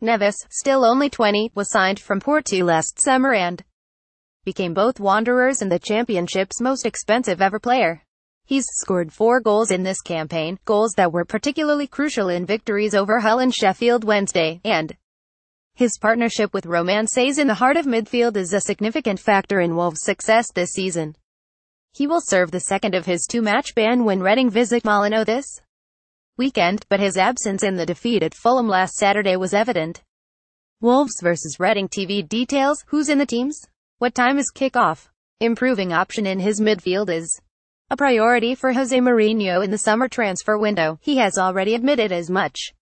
Neves, still only 20, was signed from Porto last summer and became both Wanderers and the championship's most expensive ever player. He's scored four goals in this campaign, goals that were particularly crucial in victories over Hull and Sheffield Wednesday, and his partnership with Roman Says in the heart of midfield is a significant factor in Wolves' success this season. He will serve the second of his two-match ban when Reading visit Molino this weekend, but his absence in the defeat at Fulham last Saturday was evident. Wolves vs Reading TV details, who's in the teams? What time is kickoff? Improving option in his midfield is a priority for Jose Mourinho in the summer transfer window. He has already admitted as much.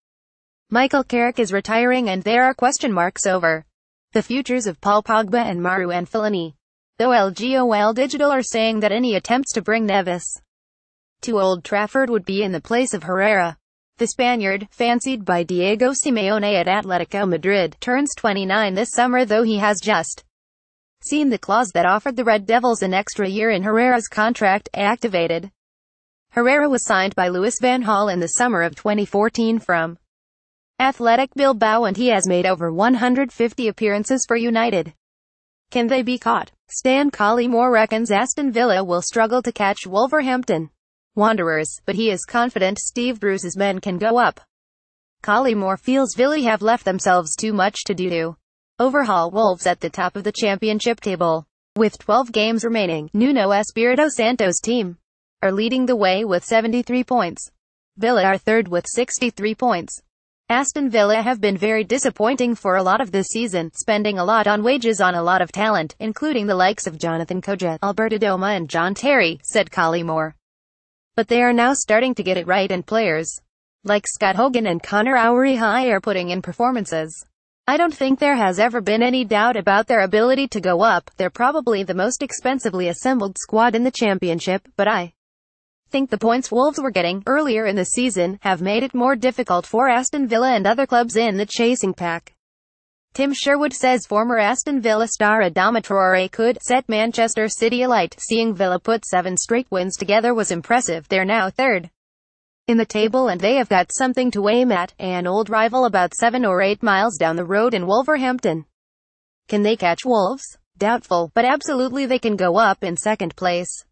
Michael Carrick is retiring and there are question marks over the futures of Paul Pogba and Marouane Fellaini. Though LGOL Digital are saying that any attempts to bring Nevis to Old Trafford would be in the place of Herrera. The Spaniard, fancied by Diego Simeone at Atletico Madrid, turns 29 this summer though he has just seen the clause that offered the Red Devils an extra year in Herrera's contract, activated. Herrera was signed by Luis Van Hal in the summer of 2014 from Athletic Bilbao and he has made over 150 appearances for United. Can they be caught? Stan Collymore reckons Aston Villa will struggle to catch Wolverhampton. Wanderers, but he is confident Steve Bruce's men can go up. Collymore feels Villa have left themselves too much to do to overhaul Wolves at the top of the championship table. With 12 games remaining, Nuno Espirito Santos' team are leading the way with 73 points. Villa are third with 63 points. Aston Villa have been very disappointing for a lot of this season, spending a lot on wages on a lot of talent, including the likes of Jonathan Koja, Alberto Doma and John Terry, said Collymore. But they are now starting to get it right and players like Scott Hogan and Connor Owery High are putting in performances. I don't think there has ever been any doubt about their ability to go up. They're probably the most expensively assembled squad in the championship, but I think the points Wolves were getting earlier in the season have made it more difficult for Aston Villa and other clubs in the chasing pack. Tim Sherwood says former Aston Villa star Adama Traore could set Manchester City alight. Seeing Villa put seven straight wins together was impressive. They're now third in the table and they have got something to aim at, an old rival about seven or eight miles down the road in Wolverhampton. Can they catch Wolves? Doubtful, but absolutely they can go up in second place.